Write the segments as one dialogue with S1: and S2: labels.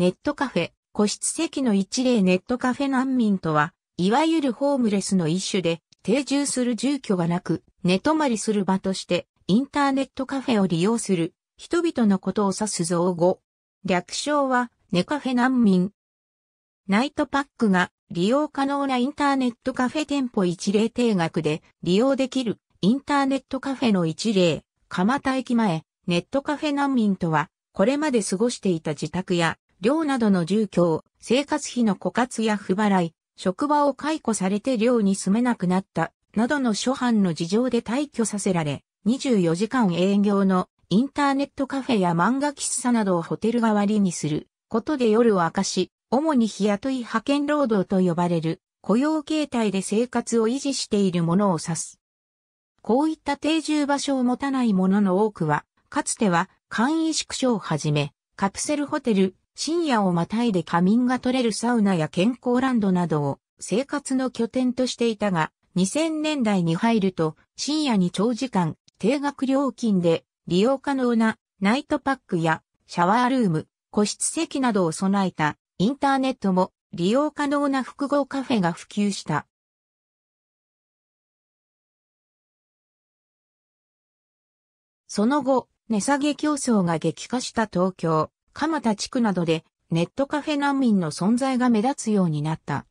S1: ネットカフェ、個室席の一例ネットカフェ難民とは、いわゆるホームレスの一種で、定住する住居がなく、寝泊まりする場として、インターネットカフェを利用する、人々のことを指す造語。略称は、ネカフェ難民。ナイトパックが利用可能なインターネットカフェ店舗一例定額で利用できるインターネットカフェの一例、蒲田駅前、ネットカフェ難民とは、これまで過ごしていた自宅や寮などの住居を、生活費の枯渇や不払い、職場を解雇されて寮に住めなくなった、などの諸般の事情で退去させられ、24時間営業のインターネットカフェや漫画喫茶などをホテル代わりにすることで夜を明かし、主に日雇い派遣労働と呼ばれる雇用形態で生活を維持しているものを指す。こういった定住場所を持たないものの多くは、かつては簡易宿所をはじめ、カプセルホテル、深夜をまたいで仮眠が取れるサウナや健康ランドなどを生活の拠点としていたが、2000年代に入ると深夜に長時間定額料金で利用可能なナイトパックやシャワールーム、個室席などを備えたインターネットも利用可能な複合カフェが普及した。その後、値下げ競争が激化した東京。蒲田地区などでネットカフェ難民の存在が目立つようになった。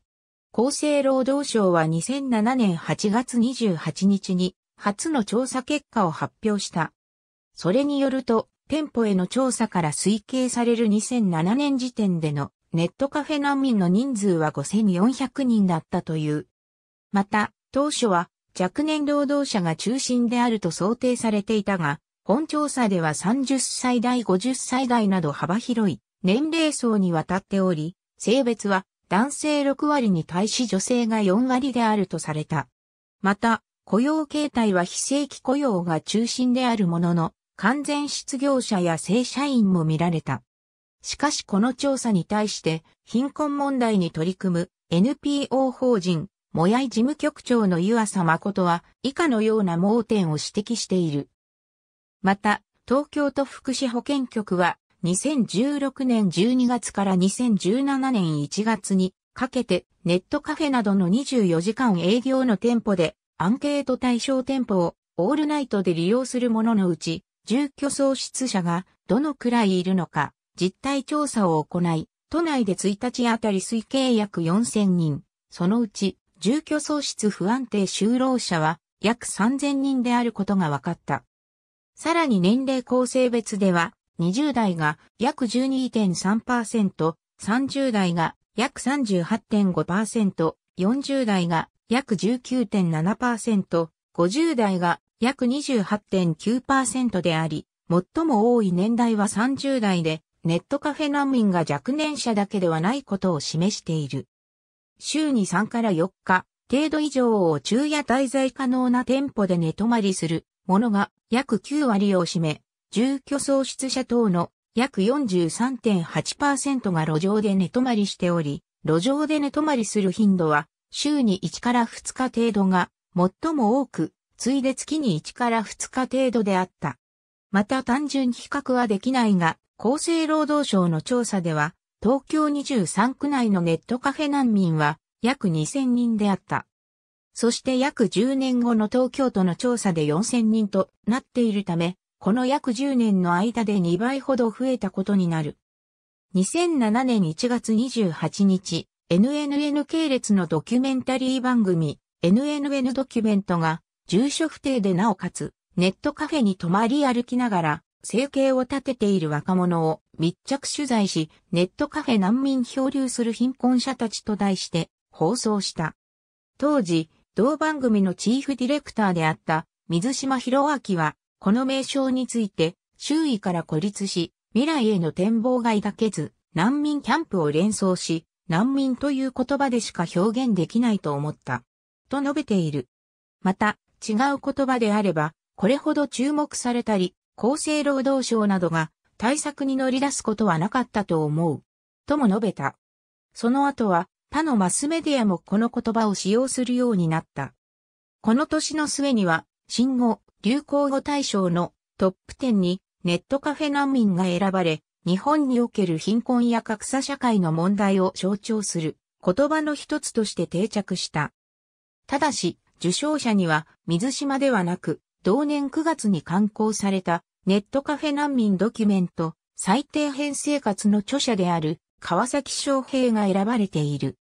S1: 厚生労働省は2007年8月28日に初の調査結果を発表した。それによると、店舗への調査から推計される2007年時点でのネットカフェ難民の人数は5400人だったという。また、当初は若年労働者が中心であると想定されていたが、本調査では30歳代50歳代など幅広い年齢層にわたっており、性別は男性6割に対し女性が4割であるとされた。また、雇用形態は非正規雇用が中心であるものの、完全失業者や正社員も見られた。しかしこの調査に対して貧困問題に取り組む NPO 法人、もやい事務局長の湯浅誠は以下のような盲点を指摘している。また、東京都福祉保健局は、2016年12月から2017年1月にかけて、ネットカフェなどの24時間営業の店舗で、アンケート対象店舗をオールナイトで利用するもののうち、住居喪失者がどのくらいいるのか、実態調査を行い、都内で1日あたり推計約4000人、そのうち住居喪失不安定就労者は約3000人であることが分かった。さらに年齢構成別では、20代が約12.3%、30代が約38.5%、40代が約19.7%、50代が約28.9%であり、最も多い年代は30代で、ネットカフェ難民が若年者だけではないことを示している。週に3から4日、程度以上を昼夜滞在可能な店舗で寝泊まりするものが約9割を占め、住居喪失者等の約43.8%が路上で寝泊まりしており、路上で寝泊まりする頻度は週に1から2日程度が最も多く、ついで月に1から2日程度であった。また単純比較はできないが、厚生労働省の調査では、東京23区内のネットカフェ難民は約2000人であった。そして約10年後の東京都の調査で4000人となっているため、この約10年の間で2倍ほど増えたことになる。2007年1月28日、NNN 系列のドキュメンタリー番組、NNN ドキュメントが、住所不定でなおかつ、ネットカフェに泊まり歩きながら、生計を立てている若者を密着取材し、ネットカフェ難民漂流する貧困者たちと題して放送した。当時、同番組のチーフディレクターであった水島博明は、この名称について、周囲から孤立し、未来への展望が抱けず、難民キャンプを連想し、難民という言葉でしか表現できないと思った。と述べている。また、違う言葉であれば、これほど注目されたり、厚生労働省などが対策に乗り出すことはなかったと思う。とも述べた。その後は、他のマスメディアもこの言葉を使用するようになった。この年の末には、新語・流行語大賞のトップ10にネットカフェ難民が選ばれ、日本における貧困や格差社会の問題を象徴する言葉の一つとして定着した。ただし、受賞者には水島ではなく、同年9月に刊行されたネットカフェ難民ドキュメント最低編生活の著者である川崎昌平が選ばれている。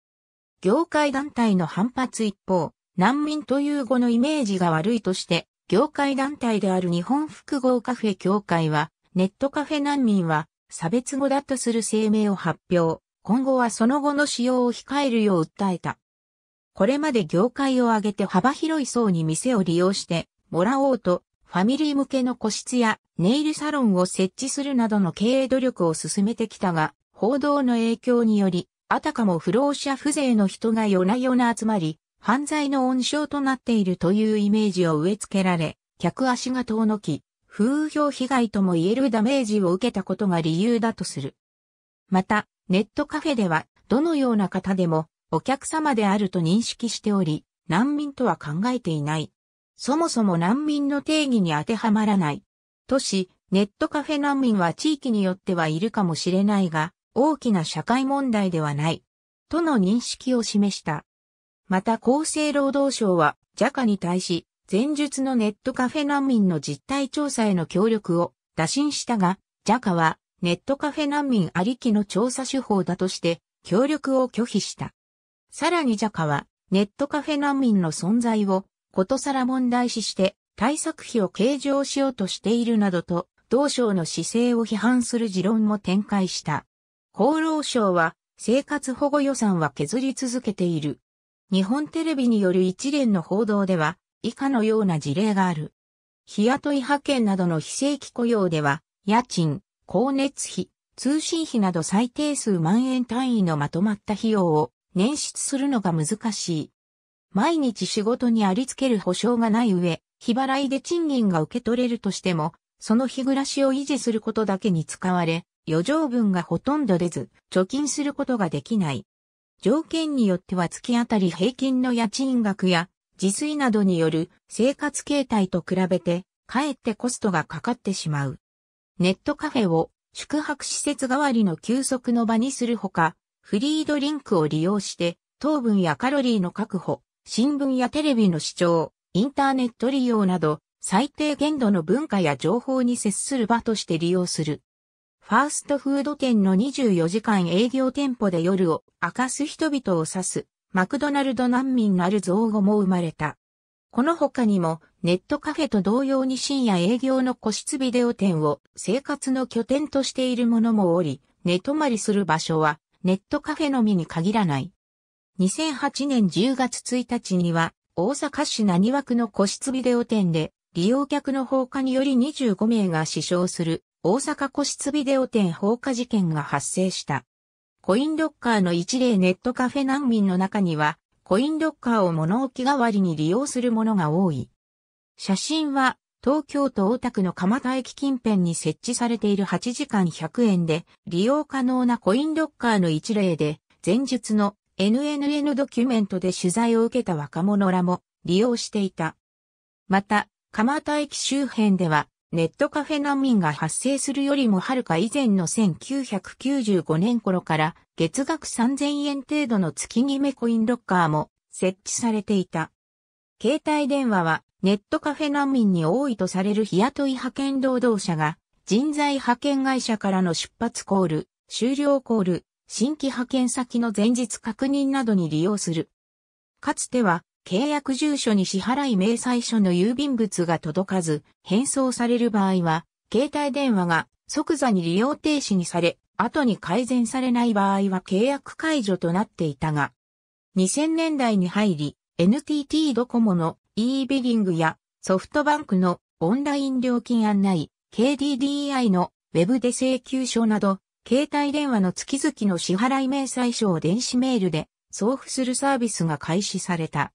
S1: 業界団体の反発一方、難民という語のイメージが悪いとして、業界団体である日本複合カフェ協会は、ネットカフェ難民は差別語だとする声明を発表。今後はその後の使用を控えるよう訴えた。これまで業界を挙げて幅広い層に店を利用してもらおうと、ファミリー向けの個室やネイルサロンを設置するなどの経営努力を進めてきたが、報道の影響により、あたかも不老者風情の人が夜な夜な集まり、犯罪の温床となっているというイメージを植え付けられ、客足が遠のき、風評被害とも言えるダメージを受けたことが理由だとする。また、ネットカフェでは、どのような方でも、お客様であると認識しており、難民とは考えていない。そもそも難民の定義に当てはまらない。都市、ネットカフェ難民は地域によってはいるかもしれないが、大きな社会問題ではない、との認識を示した。また厚生労働省は JACA に対し、前述のネットカフェ難民の実態調査への協力を打診したが、JACA はネットカフェ難民ありきの調査手法だとして協力を拒否した。さらに JACA はネットカフェ難民の存在をことさら問題視して対策費を計上しようとしているなどと同省の姿勢を批判する持論も展開した。厚労省は生活保護予算は削り続けている。日本テレビによる一連の報道では以下のような事例がある。日雇い派遣などの非正規雇用では家賃、光熱費、通信費など最低数万円単位のまとまった費用を捻出するのが難しい。毎日仕事にありつける保証がない上、日払いで賃金が受け取れるとしても、その日暮らしを維持することだけに使われ、余剰分がほとんど出ず、貯金することができない。条件によっては月当たり平均の家賃額や自炊などによる生活形態と比べて、かえってコストがかかってしまう。ネットカフェを宿泊施設代わりの休息の場にするほか、フリードリンクを利用して糖分やカロリーの確保、新聞やテレビの視聴、インターネット利用など最低限度の文化や情報に接する場として利用する。ファーストフード店の24時間営業店舗で夜を明かす人々を指す、マクドナルド難民なる造語も生まれた。この他にも、ネットカフェと同様に深夜営業の個室ビデオ店を生活の拠点としているものもおり、寝泊まりする場所は、ネットカフェのみに限らない。2008年10月1日には、大阪市何枠の個室ビデオ店で、利用客の放火により25名が死傷する大阪個室ビデオ店放火事件が発生した。コインロッカーの一例ネットカフェ難民の中には、コインロッカーを物置代わりに利用するものが多い。写真は、東京都大田区の蒲田駅近辺に設置されている8時間100円で利用可能なコインロッカーの一例で、前述の NNN ドキュメントで取材を受けた若者らも利用していた。また、蒲田駅周辺ではネットカフェ難民が発生するよりもはるか以前の1995年頃から月額3000円程度の月決めコインロッカーも設置されていた。携帯電話はネットカフェ難民に多いとされる日雇い派遣労働者が人材派遣会社からの出発コール、終了コール、新規派遣先の前日確認などに利用する。かつては契約住所に支払い明細書の郵便物が届かず、返送される場合は、携帯電話が即座に利用停止にされ、後に改善されない場合は契約解除となっていたが、2000年代に入り、NTT ドコモの e ビリングやソフトバンクのオンライン料金案内、KDDI の Web で請求書など、携帯電話の月々の支払い明細書を電子メールで送付するサービスが開始された。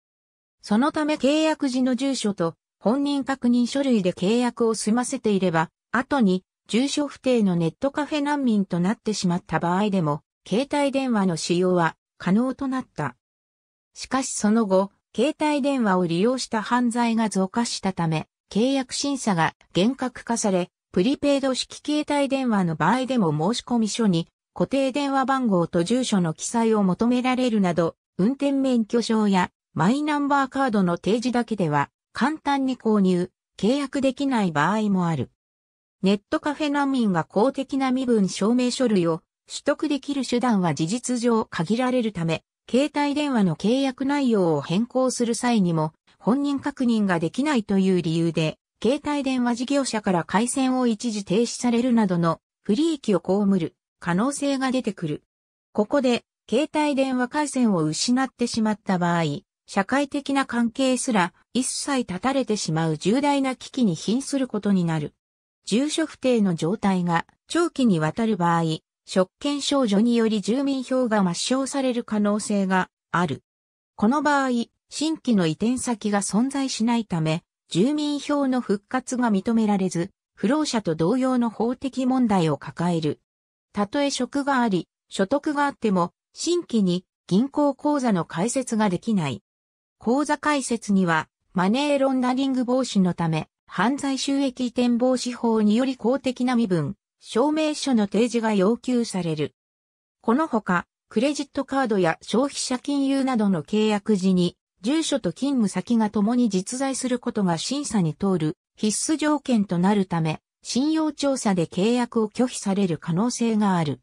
S1: そのため契約時の住所と本人確認書類で契約を済ませていれば、後に住所不定のネットカフェ難民となってしまった場合でも、携帯電話の使用は可能となった。しかしその後、携帯電話を利用した犯罪が増加したため、契約審査が厳格化され、プリペイド式携帯電話の場合でも申込書に固定電話番号と住所の記載を求められるなど、運転免許証やマイナンバーカードの提示だけでは簡単に購入、契約できない場合もある。ネットカフェ難民が公的な身分証明書類を取得できる手段は事実上限られるため、携帯電話の契約内容を変更する際にも本人確認ができないという理由で、携帯電話事業者から回線を一時停止されるなどの不利益を被る可能性が出てくる。ここで携帯電話回線を失ってしまった場合、社会的な関係すら一切断たれてしまう重大な危機に瀕することになる。住所不定の状態が長期にわたる場合、職権少女により住民票が抹消される可能性がある。この場合、新規の移転先が存在しないため、住民票の復活が認められず、不老者と同様の法的問題を抱える。たとえ職があり、所得があっても、新規に銀行口座の開設ができない。口座開設には、マネーロンダリング防止のため、犯罪収益移転防止法により公的な身分、証明書の提示が要求される。このほか、クレジットカードや消費者金融などの契約時に、住所と勤務先が共に実在することが審査に通る必須条件となるため、信用調査で契約を拒否される可能性がある。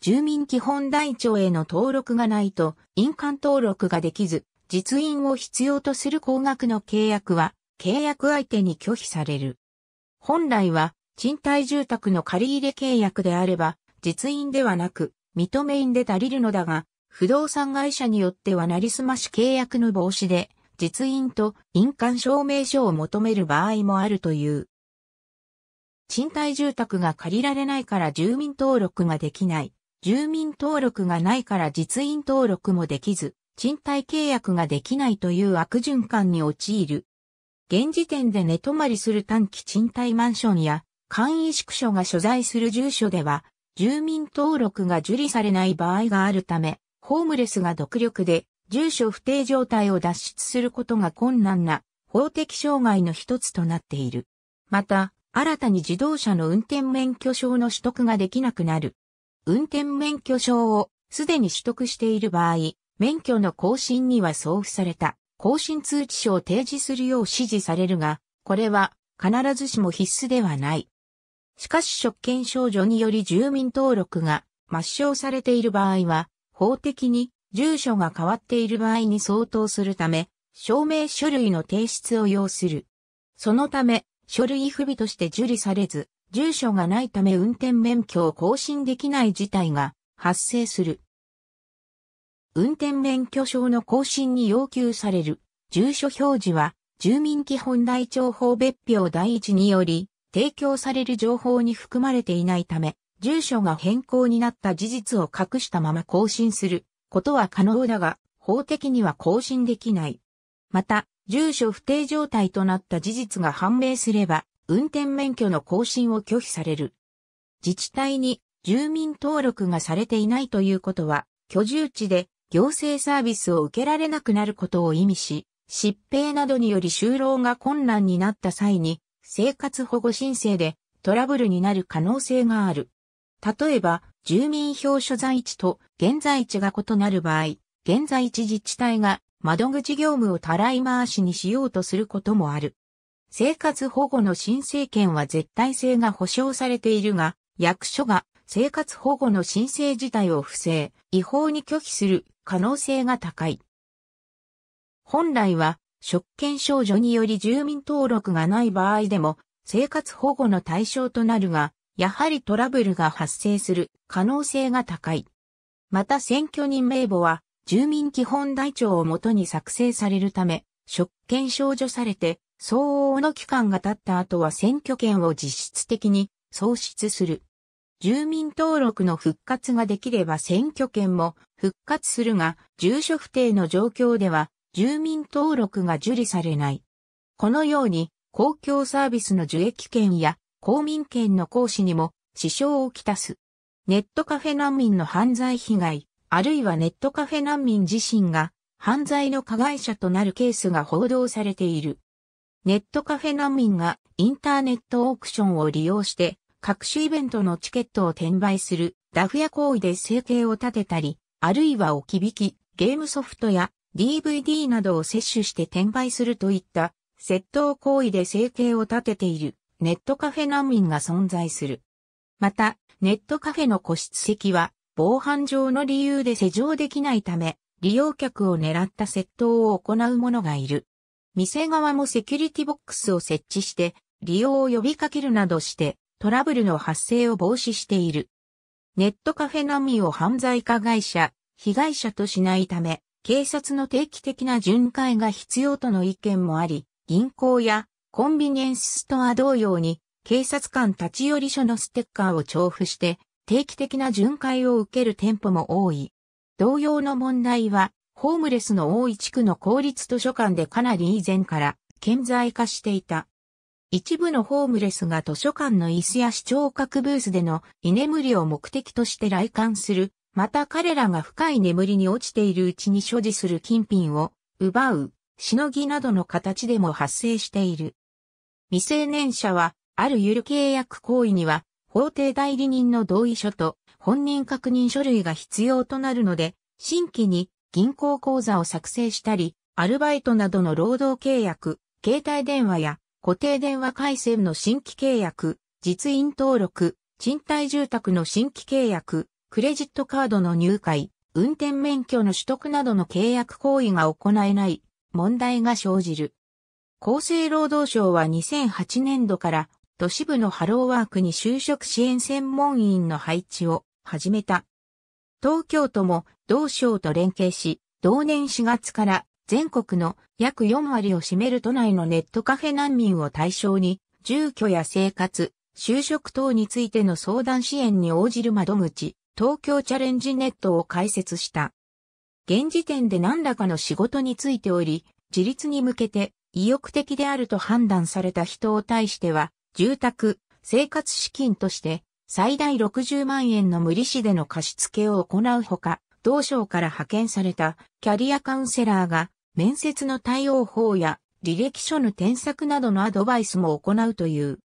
S1: 住民基本台帳への登録がないと、印鑑登録ができず、実印を必要とする高額の契約は、契約相手に拒否される。本来は、賃貸住宅の借入契約であれば、実印ではなく、認め印で足りるのだが、不動産会社によってはなりすまし契約の防止で、実印と印鑑証明書を求める場合もあるという。賃貸住宅が借りられないから住民登録ができない。住民登録がないから実印登録もできず、賃貸契約ができないという悪循環に陥る。現時点で寝泊まりする短期賃貸マンションや、簡易宿所が所在する住所では、住民登録が受理されない場合があるため、ホームレスが独力で住所不定状態を脱出することが困難な法的障害の一つとなっている。また、新たに自動車の運転免許証の取得ができなくなる。運転免許証をすでに取得している場合、免許の更新には送付された更新通知書を提示するよう指示されるが、これは必ずしも必須ではない。しかし職権少女により住民登録が抹消されている場合は、法的に住所が変わっている場合に相当するため、証明書類の提出を要する。そのため、書類不備として受理されず、住所がないため運転免許を更新できない事態が発生する。運転免許証の更新に要求される。住所表示は、住民基本台帳法別表第一により、提供される情報に含まれていないため、住所が変更になった事実を隠したまま更新することは可能だが、法的には更新できない。また、住所不定状態となった事実が判明すれば、運転免許の更新を拒否される。自治体に住民登録がされていないということは、居住地で行政サービスを受けられなくなることを意味し、疾病などにより就労が困難になった際に、生活保護申請でトラブルになる可能性がある。例えば、住民票所在地と現在地が異なる場合、現在地自治体が窓口業務をたらい回しにしようとすることもある。生活保護の申請権は絶対性が保障されているが、役所が生活保護の申請自体を不正、違法に拒否する可能性が高い。本来は、職権少女により住民登録がない場合でも、生活保護の対象となるが、やはりトラブルが発生する可能性が高い。また選挙人名簿は、住民基本台帳をもとに作成されるため、職権少女されて、相応の期間が経った後は選挙権を実質的に喪失する。住民登録の復活ができれば選挙権も復活するが、住所不定の状況では、住民登録が受理されない。このように、公共サービスの受益権や公民権の行使にも支障をきたす。ネットカフェ難民の犯罪被害、あるいはネットカフェ難民自身が犯罪の加害者となるケースが報道されている。ネットカフェ難民がインターネットオークションを利用して各種イベントのチケットを転売する、ダフ屋行為で生計を立てたり、あるいは置き引き、ゲームソフトや DVD などを摂取して転売するといった窃盗行為で生計を立てているネットカフェ難民が存在する。また、ネットカフェの個室席は防犯上の理由で施錠できないため、利用客を狙った窃盗を行う者がいる。店側もセキュリティボックスを設置して、利用を呼びかけるなどして、トラブルの発生を防止している。ネットカフェのみを犯罪加害者、被害者としないため、警察の定期的な巡回が必要との意見もあり、銀行やコンビニエンスストア同様に、警察官立ち寄り書のステッカーを重布して、定期的な巡回を受ける店舗も多い。同様の問題は、ホームレスの多い地区の公立図書館でかなり以前から顕在化していた。一部のホームレスが図書館の椅子や視聴覚ブースでの居眠りを目的として来館する。また彼らが深い眠りに落ちているうちに所持する金品を奪う、しのぎなどの形でも発生している。未成年者は、あるゆる契約行為には、法定代理人の同意書と本人確認書類が必要となるので、新規に銀行口座を作成したり、アルバイトなどの労働契約、携帯電話や固定電話回線の新規契約、実印登録、賃貸住宅の新規契約、クレジットカードの入会、運転免許の取得などの契約行為が行えない問題が生じる。厚生労働省は2008年度から都市部のハローワークに就職支援専門員の配置を始めた。東京都も同省と連携し、同年4月から全国の約4割を占める都内のネットカフェ難民を対象に、住居や生活、就職等についての相談支援に応じる窓口、東京チャレンジネットを開設した。現時点で何らかの仕事についており、自立に向けて意欲的であると判断された人を対しては、住宅、生活資金として最大60万円の無利子での貸付を行うほか、同省から派遣されたキャリアカウンセラーが面接の対応法や履歴書の添削などのアドバイスも行うという。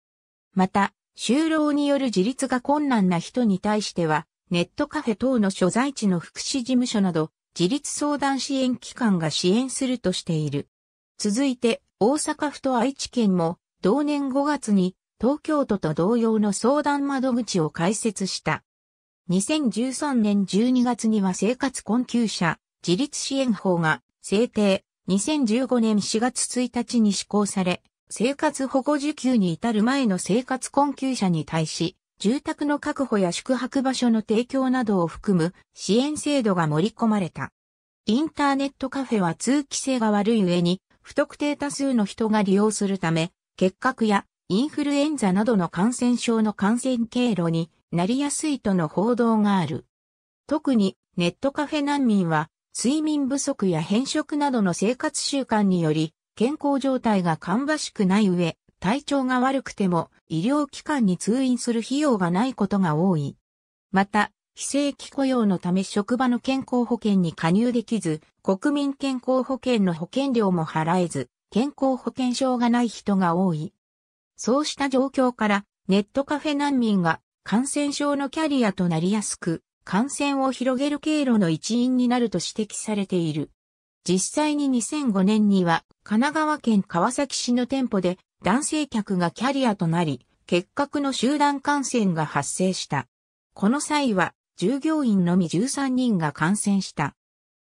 S1: また、就労による自立が困難な人に対しては、ネットカフェ等の所在地の福祉事務所など、自立相談支援機関が支援するとしている。続いて、大阪府と愛知県も、同年5月に、東京都と同様の相談窓口を開設した。2013年12月には生活困窮者、自立支援法が制定、2015年4月1日に施行され、生活保護受給に至る前の生活困窮者に対し、住宅の確保や宿泊場所の提供などを含む支援制度が盛り込まれた。インターネットカフェは通気性が悪い上に、不特定多数の人が利用するため、結核やインフルエンザなどの感染症の感染経路になりやすいとの報道がある。特にネットカフェ難民は睡眠不足や偏食などの生活習慣により、健康状態が芳しくない上、体調が悪くても医療機関に通院する費用がないことが多い。また、非正規雇用のため職場の健康保険に加入できず、国民健康保険の保険料も払えず、健康保険証がない人が多い。そうした状況から、ネットカフェ難民が感染症のキャリアとなりやすく、感染を広げる経路の一因になると指摘されている。実際に2005年には神奈川県川崎市の店舗で男性客がキャリアとなり、結核の集団感染が発生した。この際は従業員のみ13人が感染した。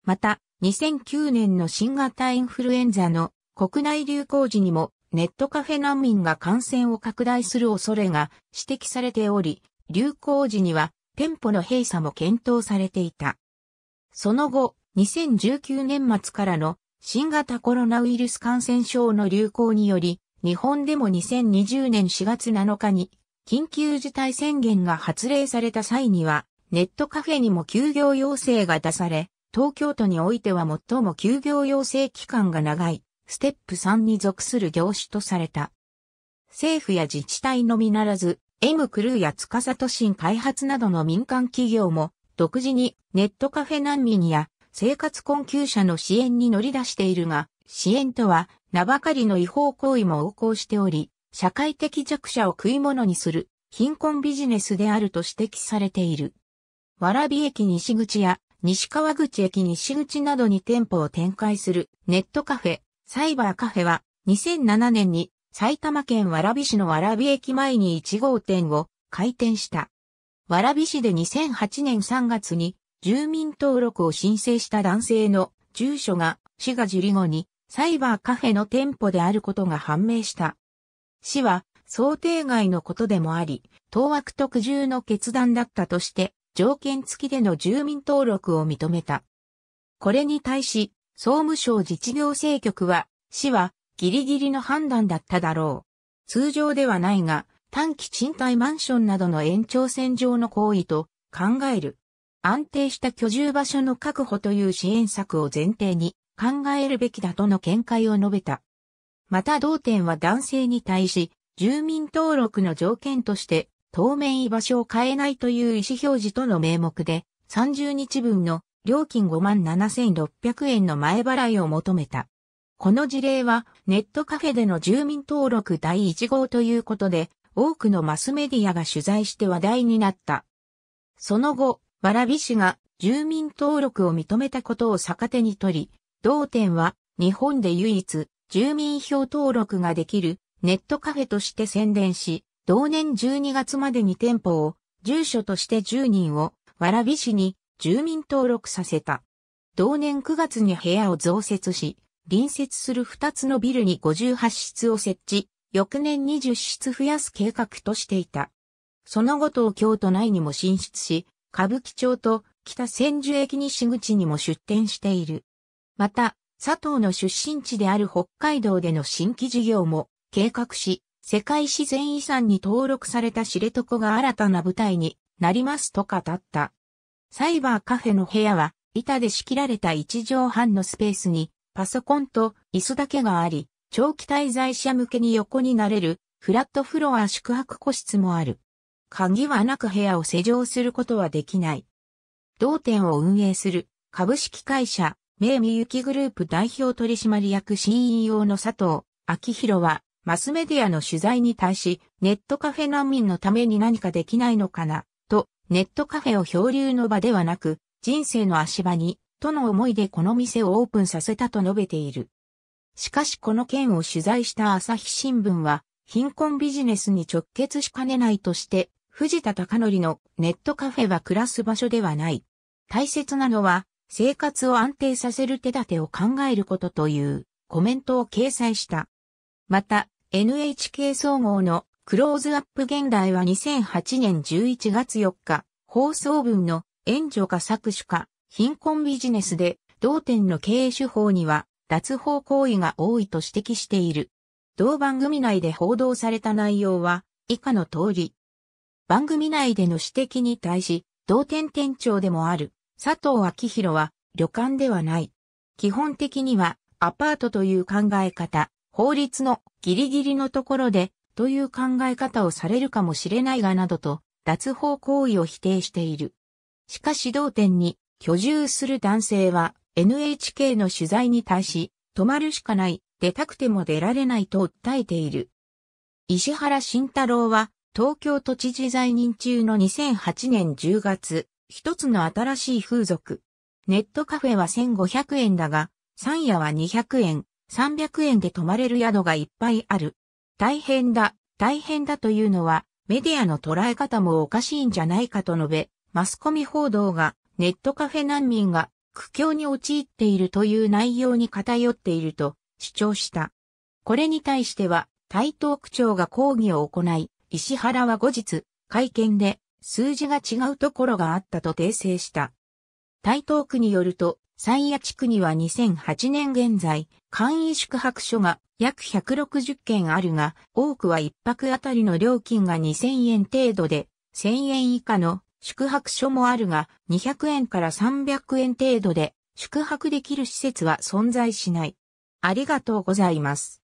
S1: また、2009年の新型インフルエンザの国内流行時にもネットカフェ難民が感染を拡大する恐れが指摘されており、流行時には店舗の閉鎖も検討されていた。その後、2019年末からの新型コロナウイルス感染症の流行により、日本でも2020年4月7日に緊急事態宣言が発令された際には、ネットカフェにも休業要請が出され、東京都においては最も休業要請期間が長い、ステップ3に属する業種とされた。政府や自治体のみならず、M クルーや司都心開発などの民間企業も独自にネットカフェ難民や生活困窮者の支援に乗り出しているが、支援とは名ばかりの違法行為も横行しており、社会的弱者を食い物にする貧困ビジネスであると指摘されている。蕨駅西口や西川口駅西口などに店舗を展開するネットカフェ、サイバーカフェは2007年に埼玉県蕨市の蕨駅前に1号店を開店した。蕨市で2008年3月に住民登録を申請した男性の住所が市が受理後にサイバーカフェの店舗であることが判明した。市は想定外のことでもあり、当枠特重の決断だったとして条件付きでの住民登録を認めた。これに対し、総務省自治行政局は、市はギリギリの判断だっただろう。通常ではないが、短期賃貸マンションなどの延長線上の行為と考える。安定した居住場所の確保という支援策を前提に考えるべきだとの見解を述べた。また同点は男性に対し、住民登録の条件として、当面居場所を変えないという意思表示との名目で、30日分の料金5万7600円の前払いを求めた。この事例はネットカフェでの住民登録第1号ということで、多くのマスメディアが取材して話題になった。その後、蕨市が住民登録を認めたことを逆手に取り、同店は日本で唯一住民票登録ができるネットカフェとして宣伝し、同年12月までに店舗を住所として10人を蕨市に住民登録させた。同年9月に部屋を増設し、隣接する2つのビルに58室を設置、翌年20室増やす計画としていた。その後東京都内にも進出し、歌舞伎町と北千住駅西口にも出店している。また、佐藤の出身地である北海道での新規事業も計画し、世界自然遺産に登録された知床が新たな舞台になりますと語った。サイバーカフェの部屋は板で仕切られた1畳半のスペースにパソコンと椅子だけがあり、長期滞在者向けに横になれるフラットフロア宿泊個室もある。鍵はなく部屋を施錠することはできない。同店を運営する株式会社、名みゆきグループ代表取締役 CEO の佐藤明宏は、マスメディアの取材に対し、ネットカフェ難民のために何かできないのかな、と、ネットカフェを漂流の場ではなく、人生の足場にとの思いでこの店をオープンさせたと述べている。しかしこの件を取材した朝日新聞は、貧困ビジネスに直結しかねないとして、藤田隆則のネットカフェは暮らす場所ではない。大切なのは、生活を安定させる手立てを考えることというコメントを掲載した。また、NHK 総合のクローズアップ現代は2008年11月4日、放送分の援助か搾取か、貧困ビジネスで、同店の経営手法には、脱法行為が多いと指摘している。同番組内で報道された内容は、以下の通り。番組内での指摘に対し、同店店長でもある、佐藤昭弘は、旅館ではない。基本的には、アパートという考え方、法律のギリギリのところで、という考え方をされるかもしれないがなどと、脱法行為を否定している。しかし同店に居住する男性は NHK の取材に対し、泊まるしかない、出たくても出られないと訴えている。石原慎太郎は、東京都知事在任中の2008年10月、一つの新しい風俗。ネットカフェは1500円だが、三夜は200円、300円で泊まれる宿がいっぱいある。大変だ、大変だというのは、メディアの捉え方もおかしいんじゃないかと述べ、マスコミ報道がネットカフェ難民が苦境に陥っているという内容に偏っていると主張した。これに対しては台東区長が抗議を行い、石原は後日会見で数字が違うところがあったと訂正した。台東区によると、山谷地区には2008年現在、簡易宿泊所が約160件あるが、多くは一泊あたりの料金が2000円程度で、1000円以下の宿泊所もあるが、200円から300円程度で宿泊できる施設は存在しない。ありがとうございます。